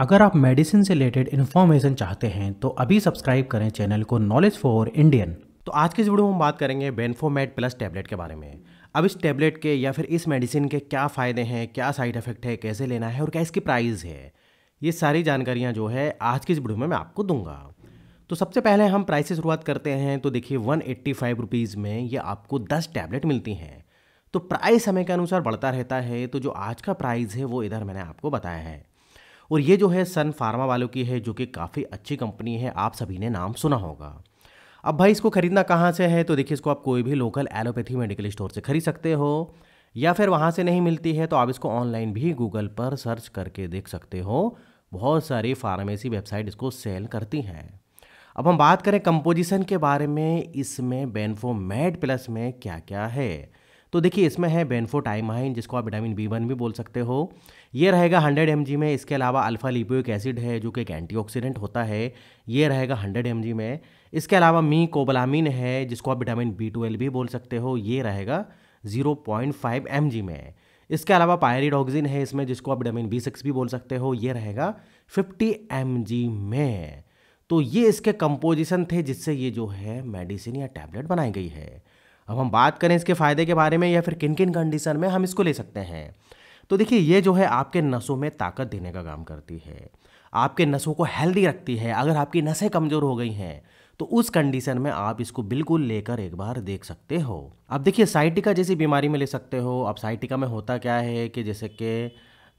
अगर आप मेडिसिन से रिलेटेड इन्फॉर्मेशन चाहते हैं तो अभी सब्सक्राइब करें चैनल को नॉलेज फॉर इंडियन तो आज के इस वीडियो में हम बात करेंगे बेनफोमेट प्लस टैबलेट के बारे में अब इस टैबलेट के या फिर इस मेडिसिन के क्या फ़ायदे हैं क्या साइड इफेक्ट है कैसे लेना है और क्या इसकी प्राइस है ये सारी जानकारियाँ जो है आज की इस वीडियो में मैं आपको दूंगा तो सबसे पहले हम प्राइस से शुरुआत करते हैं तो देखिए वन एट्टी फाइव रुपीज़ में ये आपको दस टैबलेट मिलती हैं तो प्राइस समय के अनुसार बढ़ता रहता है तो जो आज का प्राइस है वो इधर मैंने आपको बताया है और ये जो है सन फार्मा वालों की है जो कि काफ़ी अच्छी कंपनी है आप सभी ने नाम सुना होगा अब भाई इसको खरीदना कहाँ से है तो देखिए इसको आप कोई भी लोकल एलोपैथी मेडिकल स्टोर से खरीद सकते हो या फिर वहाँ से नहीं मिलती है तो आप इसको ऑनलाइन भी गूगल पर सर्च करके देख सकते हो बहुत सारी फार्मेसी वेबसाइट इसको सेल करती हैं अब हम बात करें कंपोजिशन के बारे में इसमें बेनफोमेड प्लस में क्या क्या है तो देखिए इसमें है बेनफोटाइमाइन जिसको आप विटामिन बी वन भी बोल सकते हो ये रहेगा हंड्रेड एम में इसके अलावा अल्फा लिपोइक एसिड है जो कि एक एंटीऑक्सीडेंट होता है ये रहेगा हंड्रेड एम में इसके अलावा मी कोबलामिन है जिसको आप विटामिन बी ट्वेल्व भी बोल सकते हो ये रहेगा जीरो पॉइंट फाइव एम में इसके अलावा पायरिडॉक्सिन है इसमें जिसको आप विटामिन बी सिक्स भी बोल सकते हो ये रहेगा फिफ्टी एम में तो ये इसके कंपोजिशन थे जिससे ये जो है मेडिसिन या टैबलेट बनाई गई है अब हम बात करें इसके फ़ायदे के बारे में या फिर किन किन कंडीशन में हम इसको ले सकते हैं तो देखिए ये जो है आपके नसों में ताकत देने का काम करती है आपके नसों को हेल्दी रखती है अगर आपकी नसें कमज़ोर हो गई हैं तो उस कंडीशन में आप इसको बिल्कुल लेकर एक बार देख सकते हो अब देखिए साइटिका जैसी बीमारी में ले सकते हो अब साइटिका में होता क्या है कि जैसे कि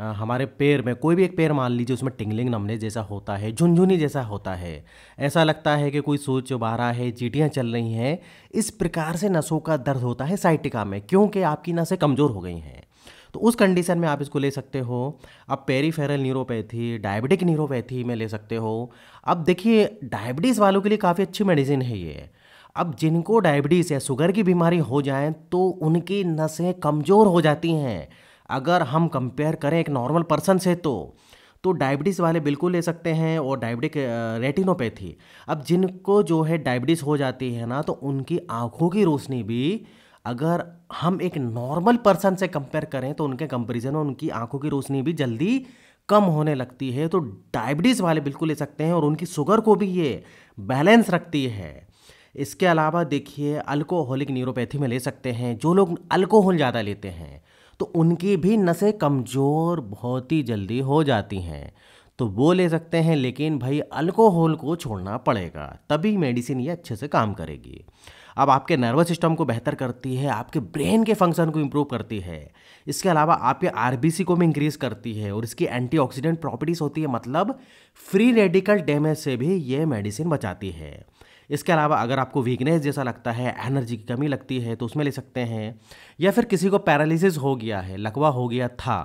हमारे पैर में कोई भी एक पैर मान लीजिए उसमें टिंगलिंग नमने जैसा होता है झुनझुनी जैसा होता है ऐसा लगता है कि कोई सोच चुबा है चीटियाँ चल रही हैं इस प्रकार से नसों का दर्द होता है साइटिका में क्योंकि आपकी नसें कमज़ोर हो गई हैं तो उस कंडीशन में आप इसको ले सकते हो आप पेरीफेरल न्यूरोपैथी डायबिटिक न्यूरोपैथी में ले सकते हो अब देखिए डायबिटीज़ वालों के लिए काफ़ी अच्छी मेडिसिन है ये अब जिनको डायबिटीज़ या शुगर की बीमारी हो जाए तो उनकी नसें कमज़ोर हो जाती हैं अगर हम कंपेयर करें एक नॉर्मल पर्सन से तो तो डायबिटीज़ वाले बिल्कुल ले सकते हैं और डायबिटिक रेटिनोपैथी अब जिनको जो है डायबिटीज़ हो जाती है ना तो उनकी आँखों की रोशनी भी अगर हम एक नॉर्मल पर्सन से कंपेयर करें तो उनके कंपेरिजन में उनकी आँखों की रोशनी भी जल्दी कम होने लगती है तो डायबिटीज़ वाले बिल्कुल ले सकते हैं और उनकी शुगर को भी ये बैलेंस रखती है इसके अलावा देखिए अल्कोहलिक न्यूरोपैथी में ले सकते हैं जो लोग अल्कोहल ज़्यादा लेते हैं तो उनकी भी नसें कमज़ोर बहुत ही जल्दी हो जाती हैं तो वो ले सकते हैं लेकिन भाई अल्कोहल को छोड़ना पड़ेगा तभी मेडिसिन ये अच्छे से काम करेगी अब आपके नर्वस सिस्टम को बेहतर करती है आपके ब्रेन के फंक्शन को इम्प्रूव करती है इसके अलावा आपके आर को भी इंक्रीज़ करती है और इसकी एंटीऑक्सीडेंट प्रॉपर्टीज़ होती है मतलब फ्री रेडिकल डैमेज से भी ये मेडिसिन बचाती है इसके अलावा अगर आपको वीकनेस जैसा लगता है एनर्जी की कमी लगती है तो उसमें ले सकते हैं या फिर किसी को पैरालिसिस हो गया है लकवा हो गया था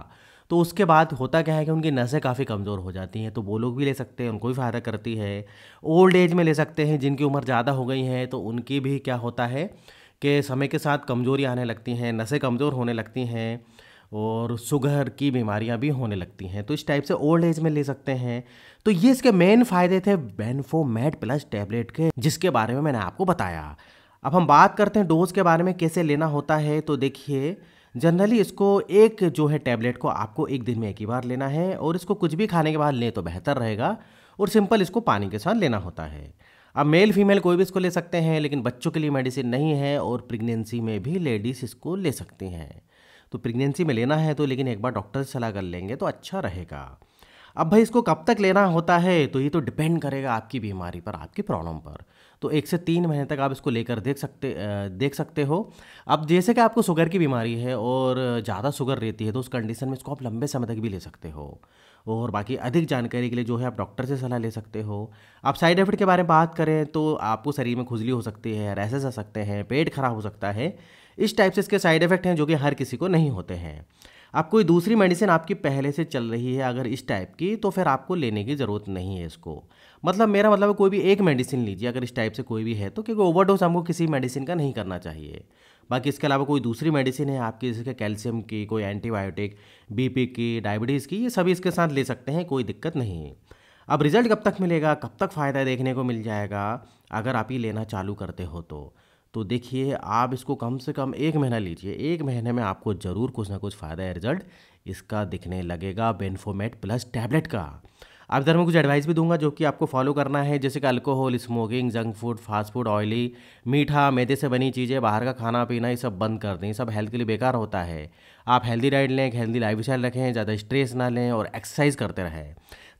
तो उसके बाद होता क्या है कि उनकी नसें काफ़ी कमज़ोर हो जाती हैं तो वो लोग भी ले सकते हैं उनको भी फ़ायदा करती है ओल्ड एज में ले सकते हैं जिनकी उम्र ज़्यादा हो गई है तो उनकी भी क्या होता है कि समय के साथ कमज़ोरी आने लगती हैं नसें कमज़ोर होने लगती हैं और शुगर की बीमारियां भी होने लगती हैं तो इस टाइप से ओल्ड एज में ले सकते हैं तो ये इसके मेन फायदे थे बेनफोमेट प्लस टैबलेट के जिसके बारे में मैंने आपको बताया अब हम बात करते हैं डोज के बारे में कैसे लेना होता है तो देखिए जनरली इसको एक जो है टैबलेट को आपको एक दिन में एक ही बार लेना है और इसको कुछ भी खाने के बाद लें तो बेहतर रहेगा और सिंपल इसको पानी के साथ लेना होता है अब मेल फीमेल कोई भी इसको ले सकते हैं लेकिन बच्चों के लिए मेडिसिन नहीं है और प्रेगनेंसी में भी लेडीज़ इसको ले सकती हैं तो प्रेगनेंसी में लेना है तो लेकिन एक बार डॉक्टर से सलाह कर लेंगे तो अच्छा रहेगा अब भाई इसको कब तक लेना होता है तो ये तो डिपेंड करेगा आपकी बीमारी पर आपकी प्रॉब्लम पर तो एक से तीन महीने तक आप इसको लेकर देख सकते देख सकते हो अब जैसे कि आपको शुगर की बीमारी है और ज़्यादा शुगर रहती है तो उस कंडीशन में इसको आप लंबे समय तक भी ले सकते हो और बाकी अधिक जानकारी के लिए जो है आप डॉक्टर से सलाह ले सकते हो आप साइड इफेक्ट के बारे में बात करें तो आपको शरीर में खुजली हो सकती है रैसेस आ सकते हैं पेट खराब हो सकता है इस टाइप से इसके साइड इफेक्ट हैं जो कि हर किसी को नहीं होते हैं आप कोई दूसरी मेडिसिन आपकी पहले से चल रही है अगर इस टाइप की तो फिर आपको लेने की ज़रूरत नहीं है इसको मतलब मेरा मतलब कोई भी एक मेडिसिन लीजिए अगर इस टाइप से कोई भी है तो क्योंकि ओवरडोज हमको किसी मेडिसिन का नहीं करना चाहिए बाकी इसके अलावा कोई दूसरी मेडिसिन है आपकी जैसे कि कैल्शियम की कोई एंटीबायोटिक बीपी की डायबिटीज़ की ये सभी इसके साथ ले सकते हैं कोई दिक्कत नहीं है अब रिजल्ट कब तक मिलेगा कब तक फ़ायदा देखने को मिल जाएगा अगर आप ये लेना चालू करते हो तो तो देखिए आप इसको कम से कम एक महीना लीजिए एक महीने में आपको ज़रूर कुछ ना कुछ फ़ायदा है रिजल्ट इसका दिखने लगेगा बेनफोमेट प्लस टैबलेट का आप इधर में कुछ एडवाइस भी दूंगा जो कि आपको फॉलो करना है जैसे कि alcohol smoking junk food fast food oily मीठा मैदे से बनी चीज़ें बाहर का खाना पीना ये सब बंद कर दें सब हेल्थ के लिए बेकार होता है आप हेल्दी डाइट लें हेल्दी लाइफ स्टाइल रखें ज़्यादा स्ट्रेस ना लें और एक्सरसाइज करते रहें